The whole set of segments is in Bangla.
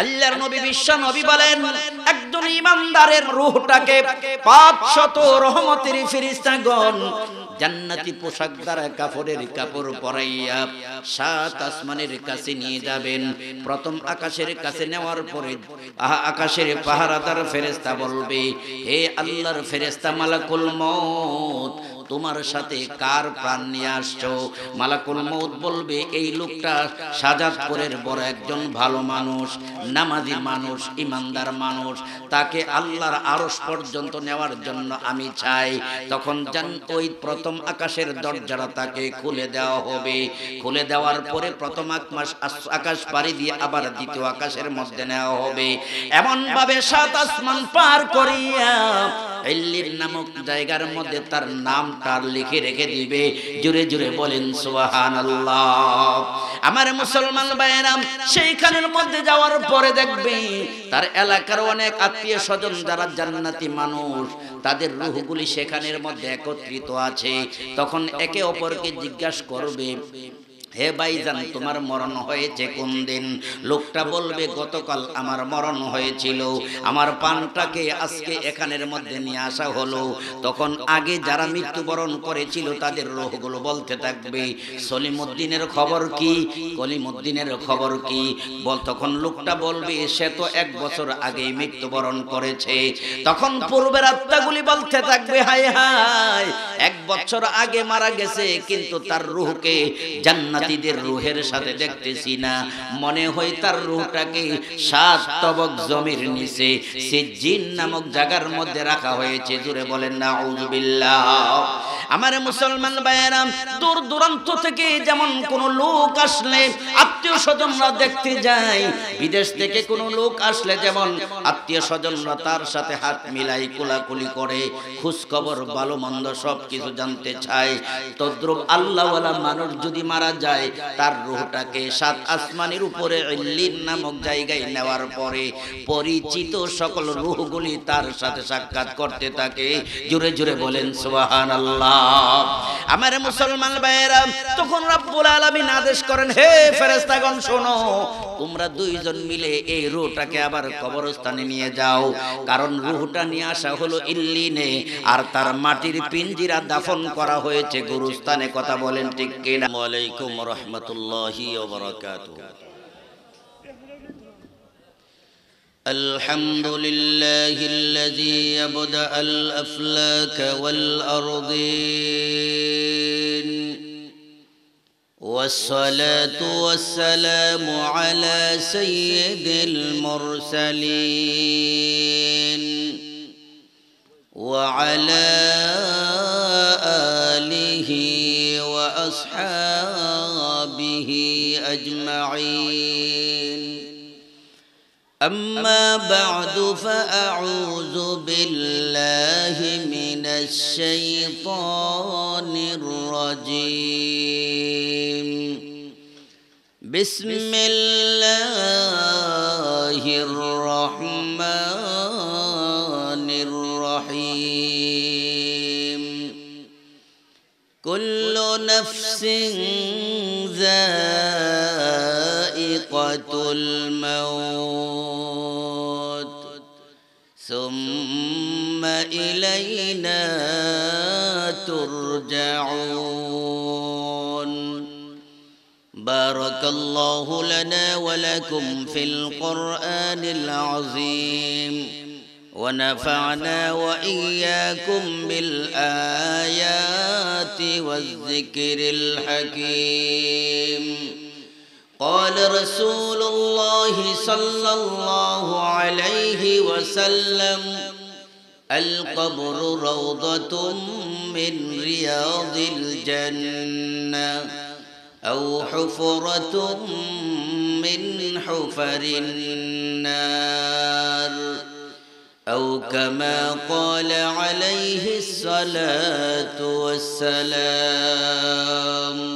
আল্লাহর নবী বিশ্ব নবী বলেন একজন ইমানদারের রুহটাকে পাঁচশত রহমতের ফিরিস্তাগণ জান্নাতি পোশাক দ্বারা কাপড়ের কাপড় পরাইয়া সাত আসমানের কাছে নিয়ে যাবেন প্রথম আকাশের কাছে নেওয়ার পরে আহা আকাশের পাহারাদার ফেরেস্তা বলবে হে আল্লাহর ফেরেস্তা মালাকুল মত তোমার সাথে কার প্রাণ নিয়ে আসছো মালাকুল মৌত বলবে এই লোকটা সাজাদপুরের বড় একজন ভালো মানুষ নামাজি মানুষ ইমানদার মানুষ তাকে আল্লাহর আরস পর্যন্ত নেওয়ার জন্য আমি চাই তখন জান ওই প্রথম আকাশের দরজাটা তাকে খুলে দেওয়া হবে খুলে দেওয়ার পরে প্রথম এক মাস আকাশ পাড়ি দিয়ে আবার দ্বিতীয় আকাশের মধ্যে নেওয়া হবে এমনভাবে সাত আসমান পার করিয়া হেল্লির নামক জায়গার মধ্যে তার নাম তার লিখে রেখে দিবে জুড়ে জুড়ে বলেন সোহান আমার মুসলমান ভাইয়েরাম সেইখানের মধ্যে যাওয়ার পরে দেখবে তার এলাকার অনেক আত্মীয় স্বজন যারা জান্নাতি মানুষ তাদের রুহগুলি সেখানের মধ্যে একত্রিত আছে তখন একে অপরকে জিজ্ঞাসা করবে হে ভাইজান তোমার মরণ হয়েছে কোন দিন লোকটা বলবে গতকাল আমার মরণ হয়েছিল আমার পানটাকে আজকে এখানের মধ্যে নিয়ে আসা হলো তখন আগে যারা মৃত্যুবরণ করেছিল তাদের রোহগুলো বলতে থাকবে সলিমুদ্দিনের খবর কি কলিমুদ্দিনের খবর কি বল তখন লোকটা বলবে সে তো এক বছর আগে মৃত্যুবরণ করেছে তখন পূর্বের আত্মাগুলি বলতে থাকবে হায় হায় এক বছর আগে মারা গেছে কিন্তু তার রুহকে জান্নাত জাতিদের রুহের সাথে দেখতেছি না মনে হয় তার রুহটাকে সাত তবক জমির নিচে সিজিন নামক জায়গার মধ্যে রাখা হয়েছে জুড়ে বলেন না উজবিল্লাহ আমার মুসলমান ভাইয়েরা দূর দূরান্ত থেকে যেমন কোন লোক আসলে আত্মীয় স্বজনরা দেখতে যায় বিদেশ থেকে কোন লোক আসলে যেমন আত্মীয় স্বজনরা তার সাথে হাত মিলাই কোলাকুলি করে খুশখবর ভালো মন্দ সব কিছু জানতে চায় তদ্রুপ আল্লাহওয়ালা মানুষ যদি মারা যায় যায় তার রুহটাকে সাত আসমানের উপরে ইল্লিন নামক জায়গায় নেওয়ার পরে পরিচিত সকল রুহগুলি তার সাথে সাক্ষাৎ করতে থাকে জুড়ে জুড়ে বলেন সুবাহান আমার মুসলমান ভাইয়েরা তখন রাব্বুল আলামিন আদেশ করেন হে ফেরেশতাগণ শোনো তোমরা দুইজন মিলে এই রুহটাকে আবার কবরস্থানে নিয়ে যাও কারণ রুহটা নিয়ে আসা হলো ইল্লিনে আর তার মাটির পিঞ্জিরা দাফন করা হয়েছে গুরুস্থানে কথা বলেন ঠিক কিনা ওয়ালাইকুম ورحمة الله وبركاته الحمد لله الذي يبدأ الأفلاك والأرضين والصلاة والسلام على سيد المرسلين وعلى أجمعين أما بعد فأعوذ بالله من الشيطان الرجيم بسم الله الرحمن الرحيم كل نفس ذات الموت ثم إلينا ترجعون بارك الله لنا ولكم في القرآن العظيم ونفعنا وإياكم بالآيات والذكر الحكيم قال رسول الله صلى الله عليه وسلم القبر روضة من رياض الجنة أو حفرة من حفر النار أو كما قال عليه الصلاة والسلام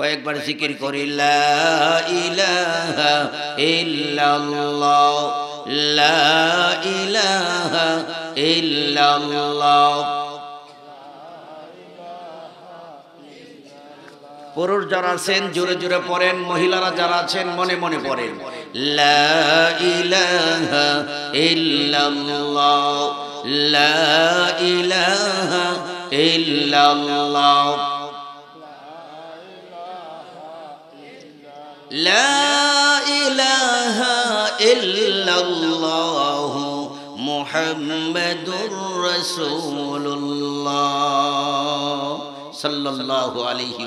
কয়েকবার জিকির করি লা ইলাহা লা ইলাহা পুরুষ যারা আছেন জোরে জোরে পড়েন মহিলারা যারা আছেন মনে মনে পড়েন লা ইলাহা ইল্লাল্লাহ লা ইলাহা ইল্লাল্লাহ চরা চিথুলিয়া কবরস্থান ও হাফিজিয়া মাদ্রাসার অন্য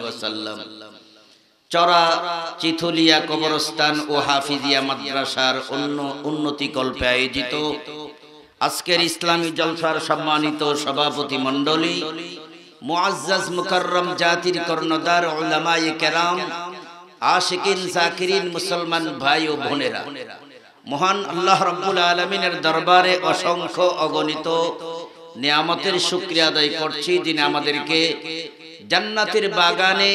উন্নতিকল্পে আয়োজিত আজকের ইসলামী জলসার সম্মানিত সভাপতি মন্ডলী মুআজ্জাজ মুকাররম জাতির কর্ণধার উলামায়ে কেরাম আশিকিন জাকিরিন মুসলমান ভাই ও বোনেরা মহান আল্লাহ রব্বুল আলমিনের দরবারে অসংখ্য অগণিত নিয়ামতের শুক্রিয়া আদায় করছি যিনি আমাদেরকে জান্নাতের বাগানে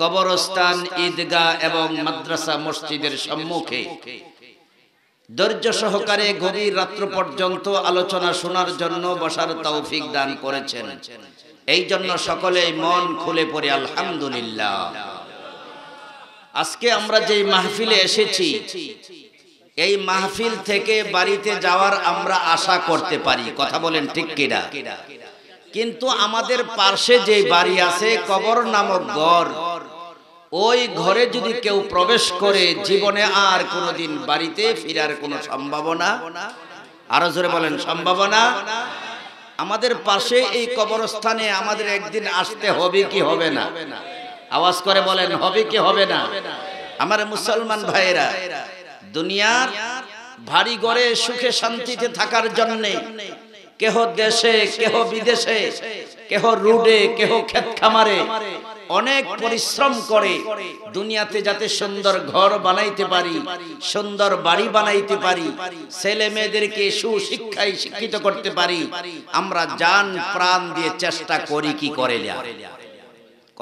কবরস্থান ঈদগাহ এবং মাদ্রাসা মসজিদের সম্মুখে ধৈর্য সহকারে গভীর রাত্র পর্যন্ত আলোচনা শোনার জন্য বসার তৌফিক দান করেছেন এই জন্য সকলে মন খুলে পড়ে আলহামদুলিল্লাহ আজকে আমরা যেই মাহফিলে এসেছি এই মাহফিল থেকে বাড়িতে যাওয়ার আমরা আশা করতে পারি কথা বলেন ঠিক কিনা কিন্তু আমাদের পার্শ্বে যে বাড়ি আছে কবর নামক ঘর ওই ঘরে যদি কেউ প্রবেশ করে জীবনে আর কোনোদিন বাড়িতে ফিরার কোনো সম্ভাবনা আরো জোরে বলেন সম্ভাবনা আমাদের পাশে এই কবরস্থানে আমাদের একদিন আসতে হবে কি হবে না আওয়াজ করে বলেন হবে কি হবে না আমার মুসলমান ভাইয়েরা দুনিয়ার ভারী গড়ে সুখে শান্তিতে থাকার জন্যে কেহ দেশে কেহ বিদেশে কেহ রুডে কেহ খেত খামারে অনেক পরিশ্রম করে দুনিয়াতে যাতে সুন্দর ঘর বানাইতে পারি সুন্দর বাড়ি বানাইতে পারি ছেলে মেয়েদেরকে সুশিক্ষায় শিক্ষিত করতে পারি আমরা যান প্রাণ দিয়ে চেষ্টা করি কি করে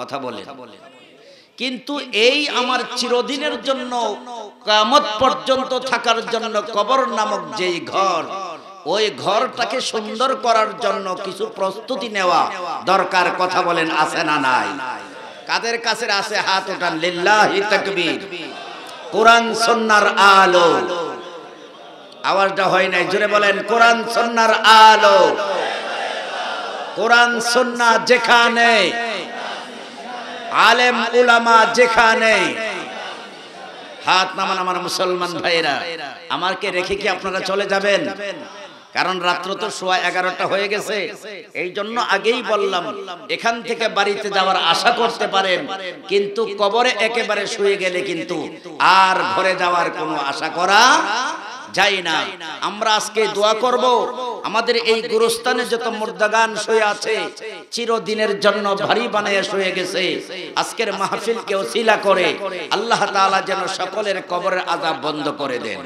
কথা বলে কিন্তু এই আমার চিরদিনের জন্য কামত পর্যন্ত থাকার জন্য কবর নামক যেই ঘর ওই ঘরটাকে সুন্দর করার জন্য কিছু প্রস্তুতি নেওয়া দরকার কথা বলেন আছে না নাই কাদের কাছে আছে হাত ওঠান লিল্লাহি তাকবীর কুরআন সুন্নার আলো আওয়াজটা হয় নাই জোরে বলেন কুরআন সুন্নার আলো কুরআন সুন্নাহ যেখানে আলেম উলামা যেখানে হাত নামান আমার মুসলমান ভাইরা আমাকে রেখে কি আপনারা চলে যাবেন কারণ রাত্র তো সোয়া এগারোটা হয়ে গেছে এই জন্য আগেই বললাম এখান থেকে বাড়িতে যাওয়ার আশা করতে পারেন কিন্তু কবরে একেবারে শুয়ে গেলে কিন্তু আর ঘরে যাওয়ার কোনো আশা করা যায় না আমরা আজকে দোয়া করব আমাদের এই গুরুস্থানে যত মুর্দাগান শুয়ে আছে চিরদিনের জন্য ভারী বানায় শুয়ে গেছে আজকের মাহফিলকে ওসিলা করে আল্লাহ তাআলা যেন সকলের কবরের আযাব বন্ধ করে দেন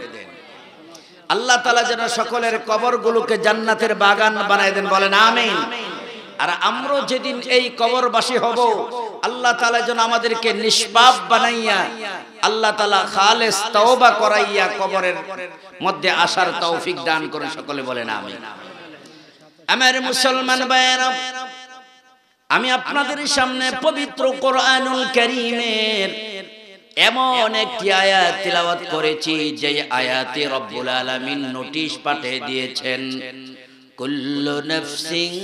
আল্লাহ তাআলা যেন সকলের কবরগুলোকে জান্নাতের বাগান বানায় দেন বলেন আমিন আর আমরা যেদিন এই কবরবাসী হব আল্লাহ তালা যেন আমাদেরকে নিষ্পাপ বানাইয়া আল্লাহ তালা খালেস তওবা করাইয়া কবরের মধ্যে আসার তৌফিক দান করে সকলে বলেন আমি আমার মুসলমান ভাইয়েরা আমি আপনাদের সামনে পবিত্র কোরআনুল করিমের এমন একটি আয়াত তিলাওয়াত করেছি যে আয়াতে রব্বুল আলামিন নোটিশ পাঠিয়ে দিয়েছেন কুল্লু নাফসিন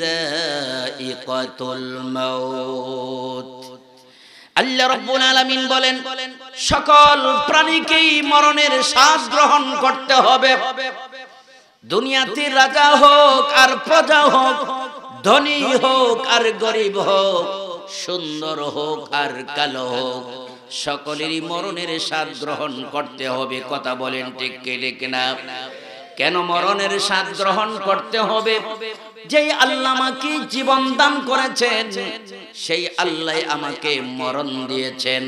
যায়িকাতুল মাউত আল্লাহ রব্বুল আলামিন বলেন সকল প্রাণীকেই মরণের শ্বাস গ্রহণ করতে হবে দুনিয়াতে রাজা হোক আর প্রজা হোক ধনী হোক আর গরিব হোক সুন্দর হোক আর কালো হোক সকলেরই মরণের স্বাদ গ্রহণ করতে হবে কথা বলেন ঠিক কে না কেন মরণের স্বাদ গ্রহণ করতে হবে যেই আল্লাহ আমাকে জীবন দান করেছেন সেই আল্লাহ আমাকে মরণ দিয়েছেন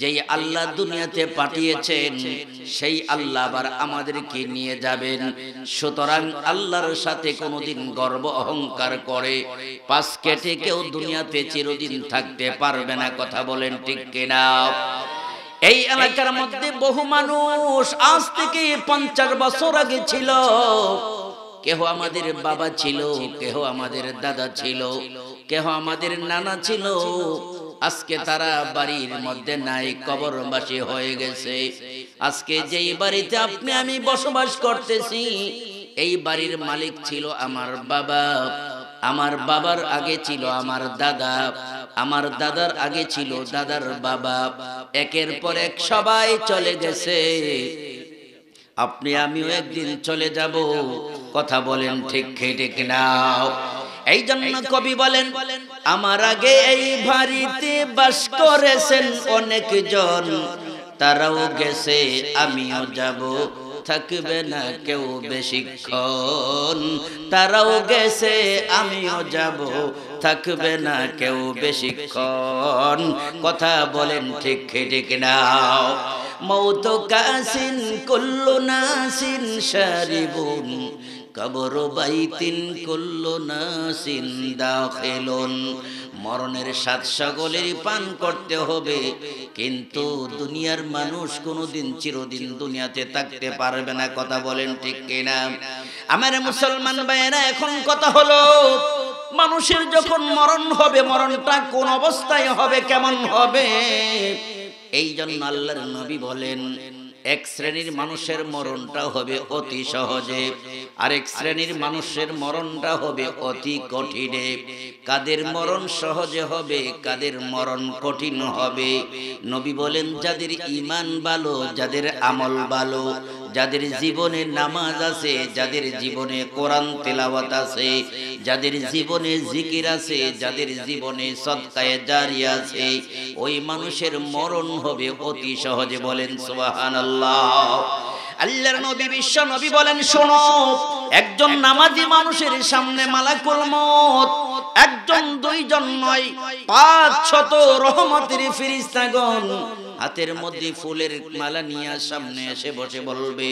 যেই আল্লাহ দুনিয়াতে পাঠিয়েছেন সেই আল্লাহ আবার আমাদেরকে নিয়ে যাবেন সুতরাং আল্লাহর সাথে কোনোদিন গর্ব অহংকার করে পাশ কেটে কেউ দুনিয়াতে চিরদিন থাকতে পারবে না কথা বলেন ঠিক কিনা এই এলাকার মধ্যে বহু মানুষ আজ থেকে পঞ্চাশ বছর আগে ছিল কেহ আমাদের বাবা ছিল কেহ আমাদের দাদা ছিল কেহ আমাদের নানা ছিল আজকে তারা বাড়ির মধ্যে নাই বাসী হয়ে গেছে আজকে যেই বাড়িতে আপনি আমি বসবাস করতেছি এই বাড়ির মালিক ছিল আমার বাবা আমার বাবার আগে ছিল আমার দাদা আমার দাদার আগে ছিল দাদার বাবা একের পর এক সবাই চলে গেছে আপনি আমিও একদিন চলে যাব কথা বলেন ঠিক খেটে কিনাও এই জন্য কবি বলেন আমার আগে এই বাড়িতে বাস করেছেন অনেক জন তারাও গেছে আমিও যাব থাকবে না কেউ বেশিক্ষণ তারাও গেছে আমিও যাব থাকবে না কেউ বেশিক্ষণ কথা বলেন ঠিক ঠিক নাও মৌত কাসিন কল্লো নাসিন সারিবুন কবর বাইতিন সিন নাসিন দাখিলুন মরণের সাত সকলেরই পান করতে হবে কিন্তু দুনিয়ার মানুষ দিন চিরদিন দুনিয়াতে থাকতে পারবে না কথা বলেন ঠিক কিনা আমার মুসলমান ভাইয়েরা এখন কথা হলো মানুষের যখন মরণ হবে মরণটা কোন অবস্থায় হবে কেমন হবে এই জন্য আল্লাহর নবী বলেন এক শ্রেণীর মানুষের মরণটা হবে অতি সহজে আর এক শ্রেণীর মানুষের মরণটা হবে অতি কঠিনে কাদের মরণ সহজে হবে কাদের মরণ কঠিন হবে নবী বলেন যাদের ইমান ভালো যাদের আমল ভালো যাদের জীবনে নামাজ আছে যাদের জীবনে কোরআন তেলাওয়াত আছে যাদের জীবনে জিকির আছে যাদের জীবনে সৎকায় জারি আছে ওই মানুষের মরণ হবে অতি সহজে বলেন সোহান আল্লাহর নবী বিশ্ব নবী বলেন শোনো একজন নামাজি মানুষের সামনে মালা মত একজন দুইজন নয় পাঁচ শত রহমতের ফিরিস্তাগণ হাতের মধ্যে ফুলের মালা নিয়ে সামনে এসে বসে বলবে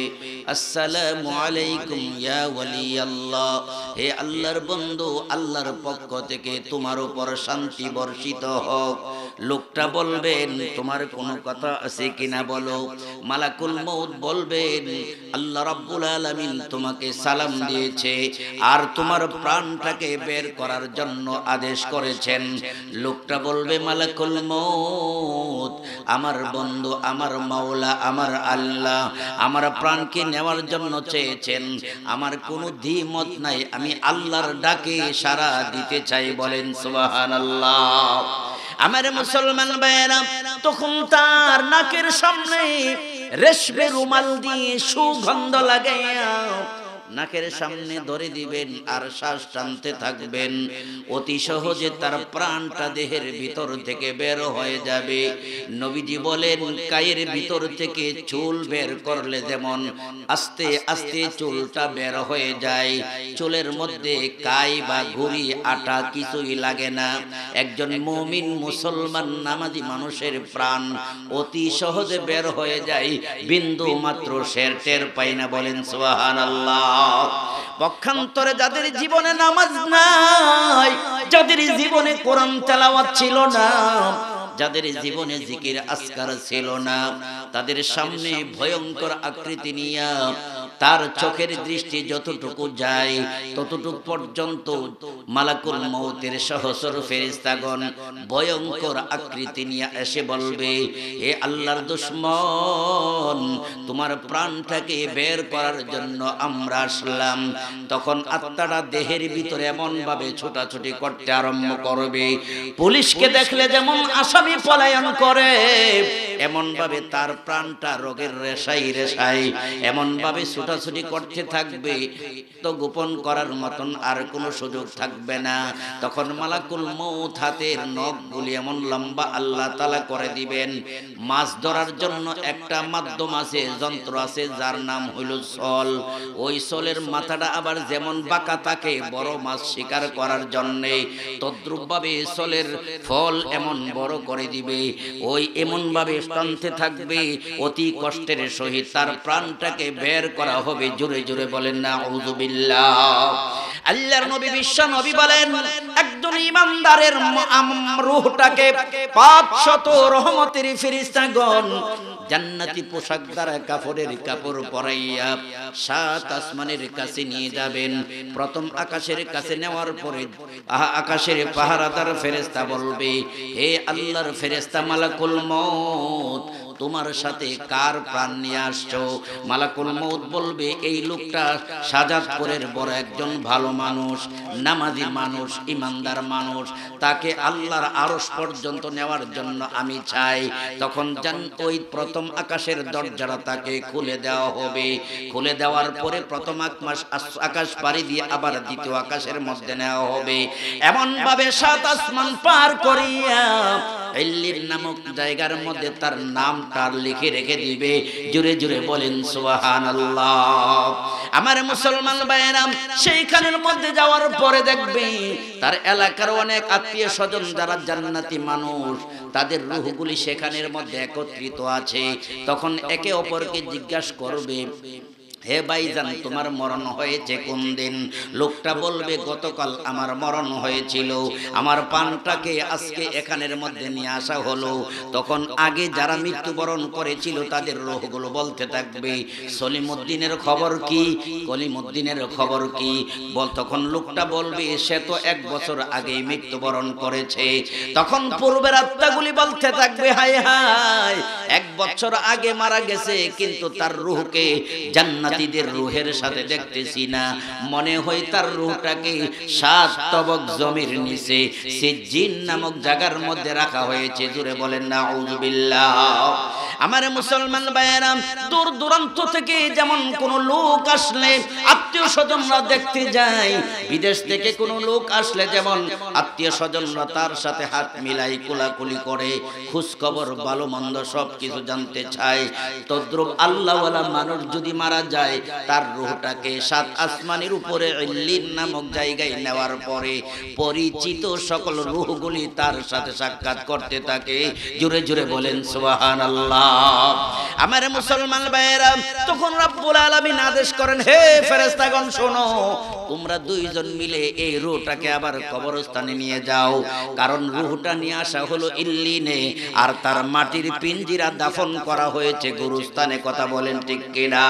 আসসালামু আলাইকুম ইয়া ওয়ালি আল্লাহ হে আল্লাহর বন্ধু আল্লাহর পক্ষ থেকে তোমার উপর শান্তি বর্ষিত হোক লোকটা বলবেন তোমার কোনো কথা আছে কিনা বলো মালাকুল মউত বলবেন আল্লাহ রাব্বুল আলামিন তোমাকে সালাম দিয়েছে আর তোমার প্রাণটাকে বের করার জন্য আদেশ করেছেন লোকটা বলবে মালাকুল মউত আমার বন্ধু আমার মাওলা আমার আল্লাহ আমার প্রাণকে নেওয়ার জন্য চেয়েছেন আমার কোনো দ্বিমত নাই আমি আল্লাহর ডাকে সারা দিতে চাই বলেন সোহান আল্লাহ আমার মুসলমান ভাইয়েরা তখন তার নাকের সামনে রেশমে রুমাল দিয়ে সুগন্ধ লাগাইয়া নাকের সামনে ধরে দিবেন আর শ্বাস টানতে থাকবেন অতি সহজে তার প্রাণটা দেহের ভিতর থেকে বের হয়ে যাবে নবীজি বলেন কায়ের ভিতর থেকে চুল বের করলে যেমন আস্তে আস্তে চুলটা বের হয়ে যায় চুলের মধ্যে কাই বা ঘুরি আটা কিছুই লাগে না একজন মমিন মুসলমান নামাজি মানুষের প্রাণ অতি সহজে বের হয়ে যায় বিন্দু মাত্র শের টের পাই না বলেন সোহান আল্লাহ পক্ষান্তরে যাদের জীবনে নামাজ নাই যাদের জীবনে কোরআন তেলাওয়াত ছিল না যাদের জীবনে জিকির আসকার ছিল না তাদের সামনে ভয়ঙ্কর আকৃতি নিয়ে তার চোখের দৃষ্টি যতটুকু যায় ততটুক পর্যন্ত মালাকুল মৌতের সহসর ফেরিস্তাগণ ভয়ঙ্কর আকৃতি নিয়ে এসে বলবে এ আল্লাহর দুশ্মন তোমার প্রাণটাকে বের করার জন্য আমরা আসলাম তখন আত্মারা দেহের ভিতরে এমনভাবে ছোটাছুটি করতে আরম্ভ করবে পুলিশকে দেখলে যেমন আসামি পলায়ন করে এমনভাবে তার প্রাণটা রোগের রেশাই রেশাই এমনভাবে ছোটা ছোটাছুটি করতে থাকবে তো গোপন করার মতন আর কোনো সুযোগ থাকবে না তখন মালাকুল মৌত হাতের নখগুলি এমন লম্বা আল্লাহ তালা করে দিবেন মাছ ধরার জন্য একটা মাধ্যম আছে যন্ত্র আছে যার নাম হইল সল ওই সলের মাথাটা আবার যেমন বাঁকা থাকে বড় মাছ শিকার করার জন্যে তদ্রুপভাবে সলের ফল এমন বড় করে দিবে ওই এমনভাবে টানতে থাকবে অতি কষ্টের সহিত তার প্রাণটাকে বের করা হবে জোরে জোরে বলেন না আল্লাহর নবী বিশ্ব নবী বলেন একজন ইমানদারের রুহটাকে পাঁচশত রহমতের ফিরিস্তাগণ জান্নাতি পোশাক দ্বারা কাপড়ের কাপড় পরাইয়া সাত আসমানের কাছে নিয়ে যাবেন প্রথম আকাশের কাছে নেওয়ার পরে আকাশের পাহারাদার ফেরেস্তা বলবে হে আল্লাহর ফেরেস্তা মালাকুল মত তোমার সাথে কার প্রাণ নিয়ে আসছো মালাকুল মৌত বলবে এই লোকটা সাজাদপুরের বড় একজন ভালো মানুষ নামাজি মানুষ ইমানদার মানুষ তাকে আল্লাহর আরস পর্যন্ত নেওয়ার জন্য আমি চাই তখন যান ওই প্রথম আকাশের দরজাটা তাকে খুলে দেওয়া হবে খুলে দেওয়ার পরে প্রথম মাস আকাশ পাড়ি দিয়ে আবার দ্বিতীয় আকাশের মধ্যে নেওয়া হবে এমনভাবে সাত আসমান পার করিয়া ইল্লির নামক জায়গার মধ্যে তার নাম তার লিখে রেখে দিবে জুড়ে জুড়ে বলেন সোহান আল্লাহ আমার মুসলমান ভাইরা সেইখানের মধ্যে যাওয়ার পরে দেখবে তার এলাকার অনেক আত্মীয় স্বজন যারা জান্নাতি মানুষ তাদের রুহগুলি সেখানের মধ্যে একত্রিত আছে তখন একে অপরকে জিজ্ঞাসা করবে হে ভাইজান তোমার মরণ হয়েছে কোন দিন লোকটা বলবে গতকাল আমার মরণ হয়েছিল আমার পানটাকে আজকে এখানের মধ্যে নিয়ে আসা হলো তখন আগে যারা মৃত্যুবরণ করেছিল তাদের রোহগুলো বলতে থাকবে সলিমুদ্দিনের খবর কি কলিমুদ্দিনের খবর কি বল তখন লোকটা বলবে সে তো এক বছর আগে মৃত্যুবরণ করেছে তখন পূর্বের আত্মাগুলি বলতে থাকবে হায় হায় এক বছর আগে মারা গেছে কিন্তু তার রুহকে জান্ন জাতিদের রুহের সাথে দেখতেছি না মনে হয় তার রুহটাকে সাত তবক জমির নিচে সে জিন নামক জায়গার মধ্যে রাখা হয়েছে জুড়ে বলেন না উজবিল্লাহ আমার মুসলমান ভাইয়েরাম দূর দূরান্ত থেকে যেমন কোন লোক আসলে আত্মীয় স্বজনরা দেখতে যায় বিদেশ থেকে কোন লোক আসলে যেমন আত্মীয় স্বজনরা তার সাথে হাত মিলাই কোলাকুলি করে খোঁজখবর ভালো মন্দ সব কিছু জানতে চায় তদ্রুপ আল্লাহওয়ালা মানুষ যদি মারা যায় তার রুহটাকে সাত আসমানের উপরে ইল্লিন নামক জায়গায় নেওয়ার পরে পরিচিত সকল রুহগুলি তার সাথে সাক্ষাৎ করতে থাকে জুড়ে জুড়ে বলেন সোহান আল্লাহ আমার মুসলমান ভাইয়েরা তখন রব্বুল আলামিন আদেশ করেন হে ফেরেশতাগণ শোনো তোমরা দুইজন মিলে এই রুহটাকে আবার কবরস্থানে নিয়ে যাও কারণ রুহটা নিয়ে আসা হলো ইল্লিনে আর তার মাটির পিঞ্জিরা দাফন করা হয়েছে গুরুস্থানে কথা বলেন ঠিক কিনা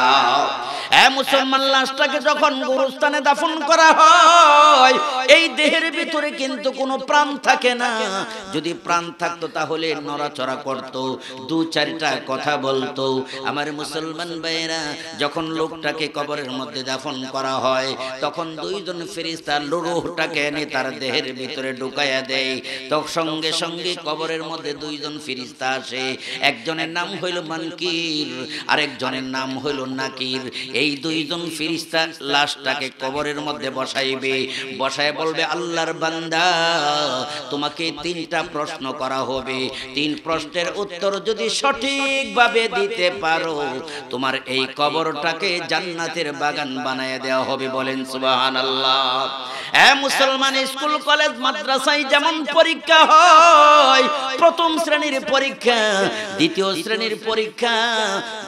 হ্যাঁ মুসলমান লাশটাকে যখন গুরুস্থানে দাফন করা হয় এই দেহের ভিতরে কিন্তু কোনো প্রাণ থাকে না যদি প্রাণ থাকতো তাহলে নড়াচড়া করত দু চারটা কথা বলতো আমার মুসলমান ভাইয়েরা যখন লোকটাকে কবরের মধ্যে দাফন করা হয় তখন দুইজন ফেরিস্তার রুহটাকে এনে তার দেহের ভিতরে ঢুকাইয়া দেয় তখন সঙ্গে সঙ্গে কবরের মধ্যে দুইজন ফিরিস্তা আসে একজনের নাম হইল মানকির আরেকজনের নাম হইল নাকির এই দুইজন ফিরিস্তা লাশটাকে কবরের মধ্যে বসাইবে বসায় বলবে আল্লাহর বান্দা তোমাকে তিনটা প্রশ্ন করা হবে তিন প্রশ্নের উত্তর যদি সঠিক সঠিকভাবে দিতে পারো তোমার এই কবরটাকে জান্নাতের বাগান বানায় দেওয়া হবে বলেন সুবাহান আল্লাহ হ্যাঁ মুসলমান স্কুল কলেজ মাদ্রাসায় যেমন পরীক্ষা হয় প্রথম শ্রেণীর পরীক্ষা দ্বিতীয় শ্রেণীর পরীক্ষা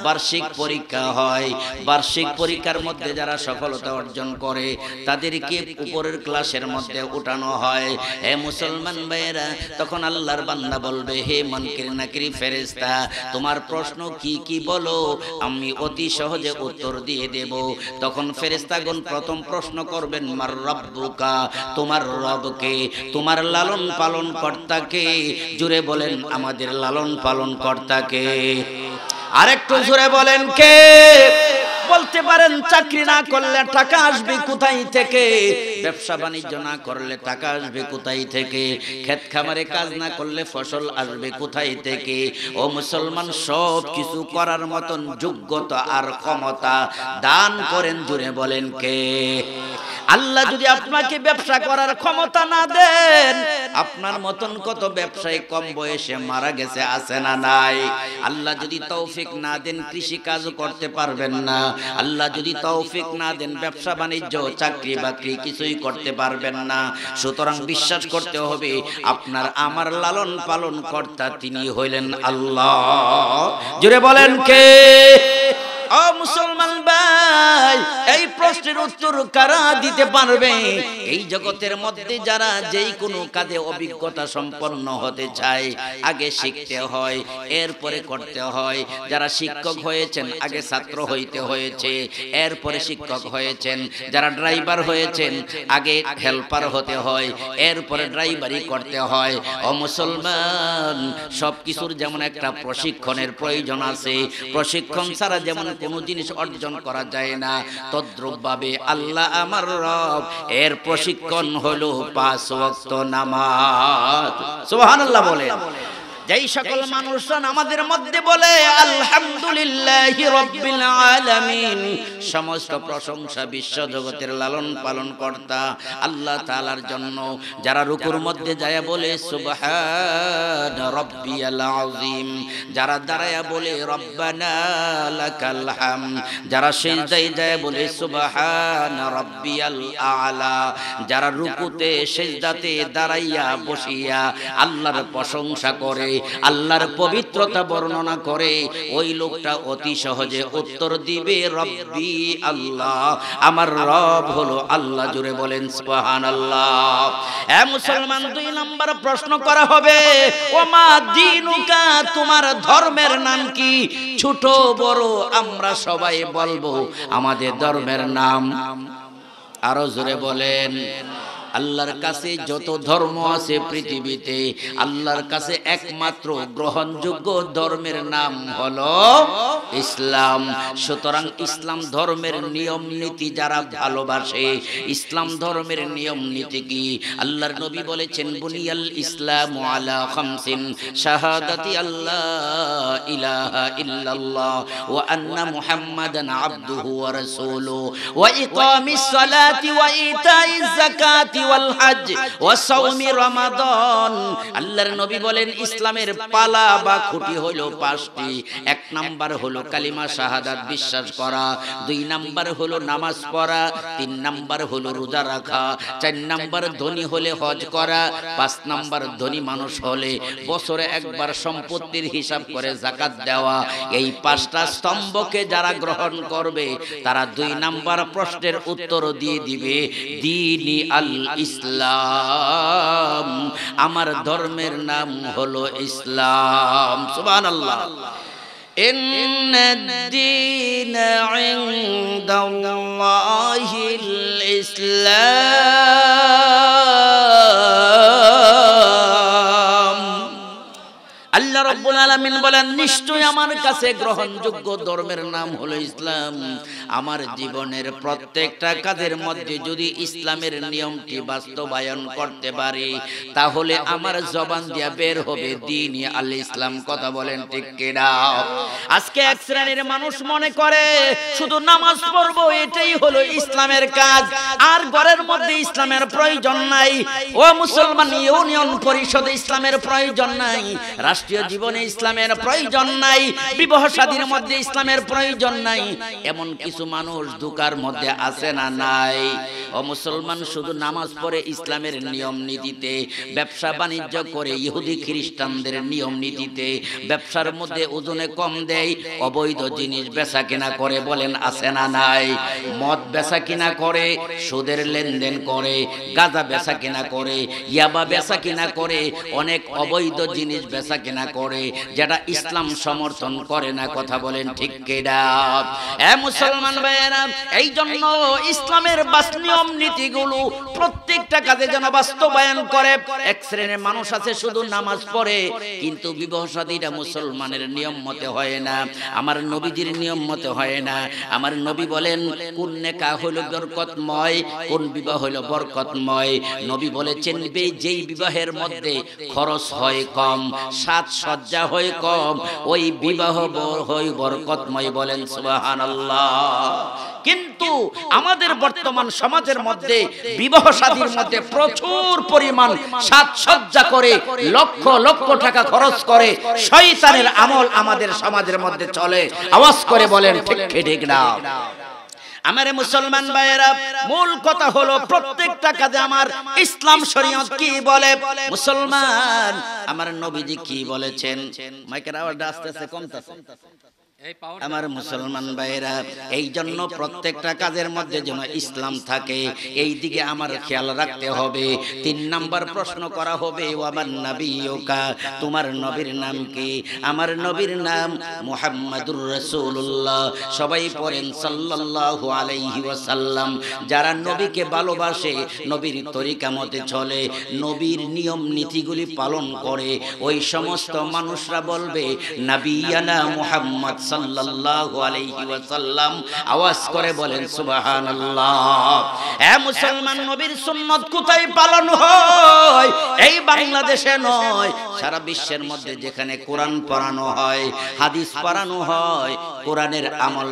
বার্ষিক পরীক্ষা হয় বার্ষিক পরীক্ষার মধ্যে যারা সফলতা অর্জন করে তাদেরকে উপরের ক্লাসের মধ্যে উঠানো হয় হে মুসলমান ভাইয়েরা তখন আল্লাহর বান্দা বলবে হে মনকির নাকির ফেরেস্তা তোমার প্রশ্ন কি কি বলো আমি অতি সহজে উত্তর দিয়ে দেব তখন ফেরেস্তাগণ প্রথম প্রশ্ন করবেন মার রব্বুকা তোমার রবকে তোমার লালন পালন কর্তাকে জুড়ে বলেন আমাদের লালন পালন কর্তাকে আরেকটু জুড়ে বলেন কে বলতে পারেন চাকরি না করলে টাকা আসবে কোথায় থেকে ব্যবসা বাণিজ্য না করলে টাকা আসবে কোথায় থেকে ক্ষেত খামারে কাজ না করলে ফসল আসবে কোথায় থেকে ও মুসলমান সব কিছু করার মতন যোগ্যতা আর ক্ষমতা দান করেন জুড়ে বলেন কে আল্লাহ যদি আপনাকে ব্যবসা করার ক্ষমতা না দেন আপনার মতন কত ব্যবসায়ী কম বয়সে মারা গেছে আছে না নাই আল্লাহ যদি তৌফিক না দেন কৃষি কাজ করতে পারবেন না আল্লাহ যদি তৌফিক না দেন ব্যবসা বাণিজ্য চাকরি বাকরি কিছুই করতে পারবেন না সুতরাং বিশ্বাস করতে হবে আপনার আমার লালন পালন কর্তা তিনি হইলেন আল্লাহ জুড়ে বলেন কে ও মুসলমান নাই এই প্রশ্নের উত্তর কারা দিতে পারবে এই জগতের মধ্যে যারা যেই কোনো কাজে অভিজ্ঞতা সম্পন্ন হতে চায় আগে শিখতে হয় এরপরে করতে হয় যারা শিক্ষক হয়েছেন আগে ছাত্র হইতে হয়েছে এরপরে শিক্ষক হয়েছেন যারা ড্রাইভার হয়েছেন আগে হেল্পার হতে হয় এরপরে ড্রাইভারি করতে হয় ও মুসলমান সব কিছুর যেমন একটা প্রশিক্ষণের প্রয়োজন আছে প্রশিক্ষণ ছাড়া যেমন কোনো জিনিস অর্জন করা যায় যায় না তদ্রুপভাবে আল্লাহ আমার রব এর প্রশিক্ষণ হলো পাঁচ ওয়াক্ত নামাজ সুবহানাল্লাহ বলেন যেই সকল মানুষজন আমাদের মধ্যে বলে আলহামদুলিল্লাহ রব্বিল আলামিন সমস্ত প্রশংসা বিশ্ব জগতের লালন পালন কর্তা আল্লাহ তাআলার জন্য যারা রুকুর মধ্যে যায় বলে সুবহান রব্বিয়াল আযীম যারা দাঁড়ায়া বলে রব্বানা লাকাল হাম যারা সিজদায় যায় বলে সুবহান রব্বিয়াল আলা যারা রুকুতে সিজদাতে দাঁড়াইয়া বসিয়া আল্লাহর প্রশংসা করে আল্লাহর পবিত্রতা বর্ণনা করে ওই লোকটা অতি সহজে উত্তর দিবে রব্বি আল্লাহ আমার রব হলো আল্লাহ জুড়ে বলেন সুবহান আল্লাহ এ মুসলমান দুই নাম্বার প্রশ্ন করা হবে ও মা দিনুকা তোমার ধর্মের নাম কি ছোট বড় আমরা সবাই বলবো আমাদের ধর্মের নাম আরো জোরে বলেন আল্লাহর কাছে যত ধর্ম আছে পৃথিবীতে আল্লাহর কাছে একমাত্র গ্রহণযোগ্য ধর্মের নাম হলো ইসলাম সুতরাং ইসলাম ধর্মের নিয়ম নীতি যারা ভালোবাসে ইসলাম ধর্মের নিয়ম নীতি কি আল্লাহর নবী বলেছেন বুনিয়াল ইসলাম আলা খামসিন শাহাদাতি আল্লাহ ইলাহা ইল্লাল্লাহ ওয়া আন্না মুহাম্মাদান আবদুহু ওয়া রাসূলুহু ওয়া ইকামিস সালাতি ওয়া ইতাইজ যাকাতি ওয়াল হজ ওয়া আল্লাহর নবী বলেন ইসলামের পালা বা খুঁটি হলো পাঁচটি এক নাম্বার হলো কালিমা শাহাদাত বিশ্বাস করা দুই নাম্বার হলো নামাজ পড়া তিন নাম্বার হলো রোজা রাখা চার নাম্বার ধনী হলে হজ করা পাঁচ নাম্বার ধনী মানুষ হলে বছরে একবার সম্পত্তির হিসাব করে জাকাত দেওয়া এই পাঁচটা স্তম্ভকে যারা গ্রহণ করবে তারা দুই নাম্বার প্রশ্নের উত্তর দিয়ে দিবে দিনই আল্লাহ ইসলাম আমার ধর্মের নাম হলো ইসলাম সুবান আল্লাহ إن الدين عند الله الإسلام রাব্বুল আলামিন বলেন নিশ্চয় আমার কাছে গ্রহণযোগ্য ধর্মের নাম হলো ইসলাম আমার জীবনের প্রত্যেকটা কাজের মধ্যে যদি ইসলামের নিয়মটি বাস্তবায়ন করতে পারি তাহলে আমার জবান দিয়া বের হবে আল ইসলাম কথা বলেন ঠিক আজকে এক শ্রেণীর মানুষ মনে করে শুধু নামাজ পড়বো এটাই হলো ইসলামের কাজ আর ঘরের মধ্যে ইসলামের প্রয়োজন নাই ও মুসলমান ইউনিয়ন পরিষদ ইসলামের প্রয়োজন নাই রাষ্ট্রীয় জীবনে ইসলামের প্রয়োজন নাই বিবাহ স্বাধীন মধ্যে ইসলামের প্রয়োজন নাই এমন কিছু মানুষ দুকার মধ্যে আছে না নাই ও মুসলমান শুধু নামাজ পড়ে ইসলামের নিয়ম নীতিতে ব্যবসা বাণিজ্য করে ইহুদি খ্রিস্টানদের নিয়ম নীতিতে ব্যবসার মধ্যে ওজনে কম দেয় অবৈধ জিনিস বেচা কিনা করে বলেন আছে না নাই মদ বেচা কিনা করে সুদের লেনদেন করে গাঁজা বেচা কিনা করে ইয়াবা বেচা কিনা করে অনেক অবৈধ জিনিস বেচা কিনা করে যারা ইসলাম সমর্থন করে না কথা বলেন ঠিক মুসলমান ভাইয়েরা এই জন্য ইসলামের নিয়ম নীতিগুলো প্রত্যেকটা কাজে যেন বাস্তবায়ন করে এক শ্রেণীর মানুষ আছে শুধু নামাজ পড়ে কিন্তু বিবাহসাদীরা মুসলমানের নিয়ম মতে হয় না আমার নবীজির নিয়ম মতে হয় না আমার নবী বলেন কোন নেকা হইল বরকতময় কোন বিবাহ হইল বরকতময় নবী বলেছেন যেই বিবাহের মধ্যে খরচ হয় কম সাত সজ্জা হয় কম ওই বিবাহ হয় বরকতময় বলেন সুবাহান কিন্তু আমাদের বর্তমান সমাজের মধ্যে বিবাহ সাদীর মধ্যে প্রচুর পরিমাণ সাজসজ্জা করে লক্ষ লক্ষ টাকা খরচ করে শয়তানের আমল আমাদের সমাজের মধ্যে চলে আওয়াজ করে বলেন ঠিক ঠিক না আমারে মুসলমান ভাইয়েরা মূল কথা হলো প্রত্যেকটা কাজে আমার ইসলাম শরীয়ত কি বলে মুসলমান আমার নবীজি কি বলেছেন মাইকের আওয়াজটা আস্তে আস্তে কমতাছে আমার মুসলমান ভাইরা এই জন্য প্রত্যেকটা কাজের মধ্যে যেন ইসলাম থাকে এই দিকে আমার খেয়াল রাখতে হবে তিন নাম্বার প্রশ্ন করা হবে ও আমার নবী ওকা তোমার নবীর নাম কি আমার নবীর নাম মোহাম্মদুর রসুল্লাহ সবাই পড়েন সাল্লাল্লাহু আলাইহি ওয়াসাল্লাম যারা নবীকে ভালোবাসে নবীর তরিকা মতে চলে নবীর নিয়ম নীতিগুলি পালন করে ওই সমস্ত মানুষরা বলবে নাবিয়ানা মোহাম্মদ আওয়াজ করে বলেন সুবহানাল্লাহ মুসলমান নবীর কোথায় পালন হয় এই বাংলাদেশে নয় সারা বিশ্বের মধ্যে যেখানে কোরআন পড়ানো হয় হাদিস পড়ানো হয় কোরআনের আমল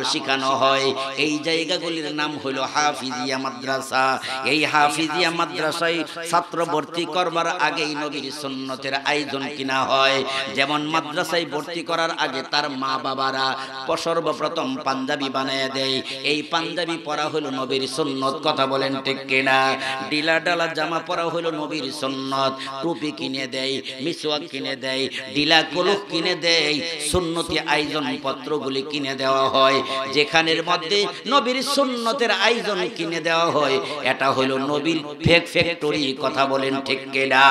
হয় এই জায়গাগুলির নাম হলো হাফিজিয়া মাদ্রাসা এই হাফিজিয়া মাদ্রাসায় ছাত্র ভর্তি করবার আগেই নবীর সুন্নতের আয়োজন কিনা হয় যেমন মাদ্রাসায় ভর্তি করার আগে তার মা বাবারা সর্বপ্রথম পাঞ্জাবি বানায় দেয় এই পাঞ্জাবি পরা হলো নবীর সুন্নত কথা বলেন ঠিক কিনা ডিলা ডালা জামা পরা হলো নবীর সুন্নত টুপি কিনে দেয় মিসওয়াক কিনে দেয় ডিলা কলুক কিনে দেয় সুন্নতি আয়োজন পত্রগুলি কিনে দেওয়া হয় যেখানের মধ্যে নবীর সুন্নতের আয়োজন কিনে দেওয়া হয় এটা হলো নবীর ফেক ফ্যাক্টরি কথা বলেন ঠিক কিনা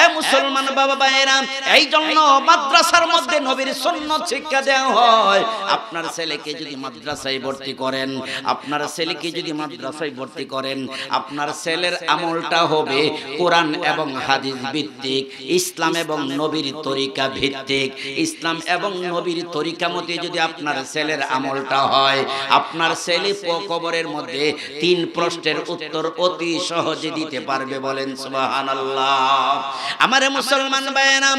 এ মুসলমান বাবা ভাইরা এই জন্য মাদ্রাসার মধ্যে নবীর সুন্নত শিক্ষা দেওয়া হয় আপনার ছেলেকে যদি মাদ্রাসায় ভর্তি করেন আপনার ছেলেকে যদি মাদ্রাসায় ভর্তি করেন আপনার ছেলের আমলটা হবে কোরআন এবং হাদিস ভিত্তিক ইসলাম এবং নবীর তরিকা ভিত্তিক ইসলাম এবং নবীর তরিকা মতে যদি আপনার ছেলের আমলটা হয় আপনার ছেলে কবরের মধ্যে তিন প্রশ্নের উত্তর অতি সহজে দিতে পারবে বলেন মুসলমান ভাইয়েরাম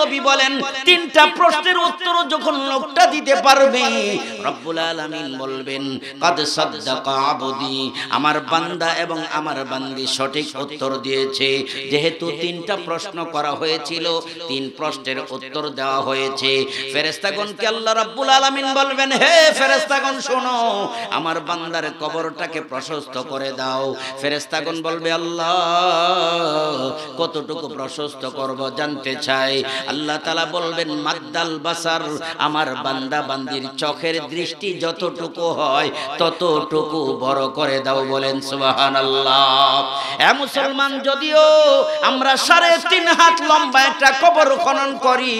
নবী বলেন তিনটা প্রশ্নের উত্তর যখন যখন লোকটা দিতে পারবে রব্বুল আলমিন বলবেন কাদ সাদ্দাকা আবদি আমার বান্দা এবং আমার বান্দি সঠিক উত্তর দিয়েছে যেহেতু তিনটা প্রশ্ন করা হয়েছিল তিন প্রশ্নের উত্তর দেওয়া হয়েছে ফেরেস্তাগণকে আল্লাহ রব্বুল আলমিন বলবেন হে ফেরেস্তাগণ শোনো আমার বান্দার কবরটাকে প্রশস্ত করে দাও ফেরেস্তাগণ বলবে আল্লাহ কতটুকু প্রশস্ত করব জানতে চাই আল্লাহ তালা বলবেন মাদ্দাল বাসার আমার বান্দা বান্দির চোখের দৃষ্টি যতটুকু হয় ততটুকু বড় করে দাও বলেন সুবাহান আল্লাহ এ মুসলমান যদিও আমরা সাড়ে তিন হাত লম্বা একটা কবর খনন করি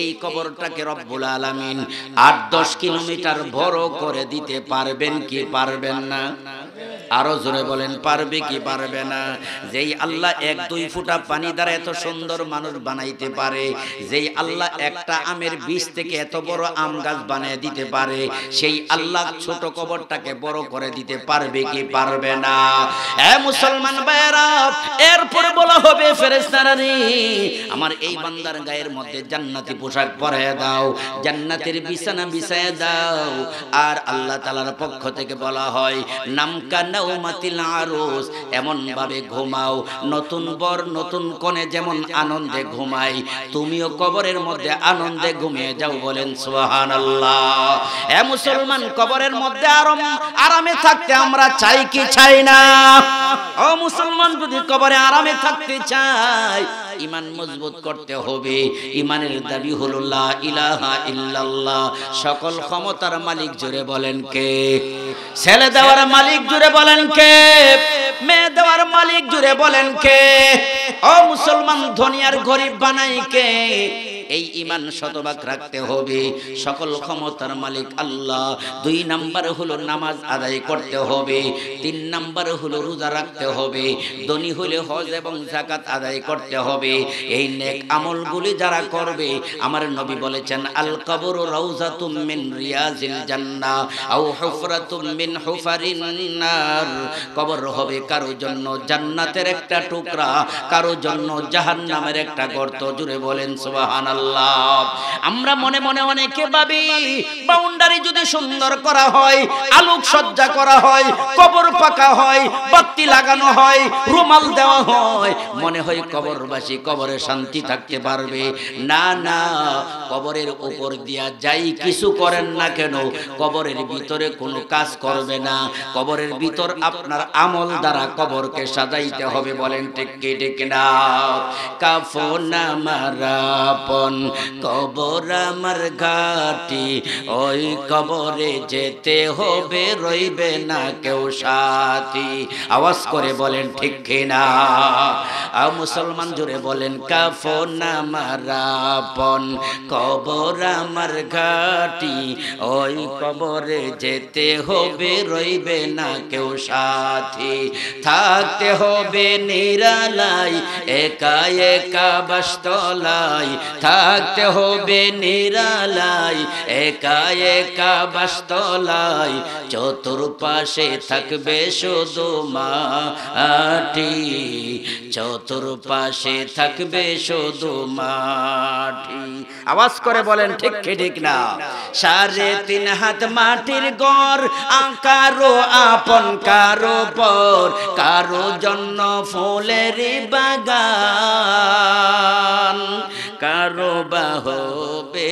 এই কবরটাকে রব্বুল আলামিন আট দশ কিলোমিটার বড় করে দিতে পারবেন কি পারবেন না আরো জোরে বলেন পারবে কি পারবে না যেই আল্লাহ এক দুই ফুটা পানি দ্বারা এত সুন্দর মানুষ বানাইতে পারে যেই আল্লাহ একটা আমের বীজ থেকে এত বড় আম গাছ বানিয়ে দিতে পারে সেই আল্লাহ ছোট কবরটাকে বড় করে দিতে পারবে কি পারবে না এ মুসলমান ভাইরা এরপরে বলা হবে ফেরেস্তারানি আমার এই বান্দার গায়ের মধ্যে জান্নাতি পোশাক পরায় দাও জান্নাতের বিছানা বিছায় দাও আর আল্লাহ তালার পক্ষ থেকে বলা হয় নাম আরস এমন ভাবে ঘুমাও নতুন বর নতুন কনে যেমন আনন্দে ঘুমাই তুমিও কবরের মধ্যে আনন্দে ঘুমিয়ে যাও বলেন আল্লাহ এ মুসলমান কবরের মধ্যে আরাম আরামে থাকতে আমরা চাই কি চাই না ও মুসলমান যদি কবরে আরামে থাকতে চাই ইমান মজবুত করতে হবে ইমানের দাবি হল ইলাহা ইল্লাল্লাহ সকল ক্ষমতার মালিক জুড়ে বলেন কে ছেলে দেওয়ার মালিক জুড়ে বলেন কে মেয়ে দেওয়ার মালিক জুড়ে বলেন কে ও মুসলমান ধনিয়ার গরিব বানাই কে এই ইমান শতভাগ রাখতে হবে সকল ক্ষমতার মালিক আল্লাহ দুই নাম্বার হলো নামাজ আদায় করতে হবে তিন নাম্বার হলো রোজা রাখতে হবে ধনী হলে হজ এবং জাকাত আদায় করতে হবে এই নেক আমলগুলি যারা করবে আমার নবী বলেছেন আল কবর রাউজাতুম মিন রিয়াজিল জান্নাহ আও হুফরাতুম মিন হুফারিন নার কবর হবে কারো জন্য জান্নাতের একটা টুকরা কারো জন্য জাহান্নামের একটা গর্ত জুড়ে বলেন সুবহানাল্লাহ আল্লাহ আমরা মনে মনে অনেকে ভাবি বাউন্ডারি যদি সুন্দর করা হয় আলোক সজ্জা করা হয় কবর পাকা হয় বাতি লাগানো হয় রুমাল দেওয়া হয় মনে হয় কবরবাসী কবরে শান্তি থাকতে পারবে না না কবরের উপর দিয়া যাই কিছু করেন না কেন কবরের ভিতরে কোনো কাজ করবে না কবরের ভিতর আপনার আমল দ্বারা কবরকে সাজাইতে হবে বলেন ঠিক কি ঠিক না কাফন মারা আপন কবর আমার ঘাটি ওই কবরে যেতে হবে রইবে না কেউ সাথী আওয়াজ করে বলেন ঠিক কিনা মুসলমান জুড়ে বলেন কাফন আমার আপন কবর আমার ঘাটি ওই কবরে যেতে হবে রইবে না কেউ সাথী থাকতে হবে নিরালাই একা একা বাসতলাই থাক থাকতে হবে নিরালাই একা একা বাস্তলায় চতুর্পাশে থাকবে শুধু মাটি চতুর্পাশে থাকবে শুধু মাটি আওয়াজ করে বলেন ঠিক কি ঠিক না সাড়ে তিন হাত মাটির গড় আকারো আপন কারো পর কারো জন্য ফুলের বাগান কারো হবে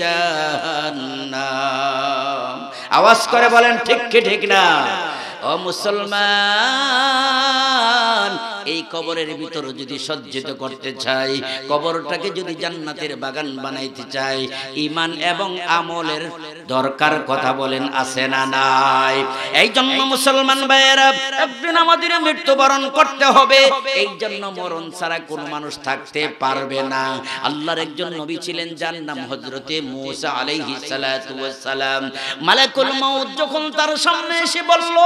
জাহান্নাম আওয়াজ করে বলেন ঠিক কি ঠিক না ও মুসলমান এই কবরের ভিতর যদি সজ্জিত করতে চাই কবরটাকে যদি জান্নাতের বাগান বানাইতে চাই ইমান এবং আমলের দরকার কথা বলেন আছে না নাই এই জন্য মুসলমান ভাইয়েরা একদিন আমাদের মৃত্যুবরণ করতে হবে এই জন্য মরণ ছাড়া কোন মানুষ থাকতে পারবে না আল্লাহর একজন নবী ছিলেন যার নাম হজরতে মুসা আলাইহি সালাম মালাকুল মউত যখন তার সামনে এসে বলল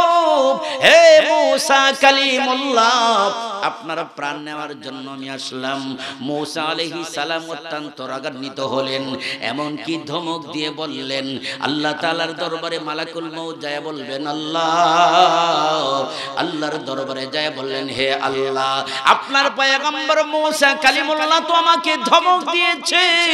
হে মুসা কালিমুল্লাহ আপনারা প্রাণ নেওয়ার জন্য আমি আসলাম মৌসা আলহি সালাম অত্যন্ত রাগান্বিত হলেন এমন কি ধমক দিয়ে বললেন আল্লাহ তালার দরবারে মালাকুল মৌ যায় বলবেন আল্লাহ আল্লাহর দরবারে যায় বললেন হে আল্লাহ আপনার পয়গম্বর মৌসা কালিমুল্লাহ তো আমাকে ধমক দিয়েছে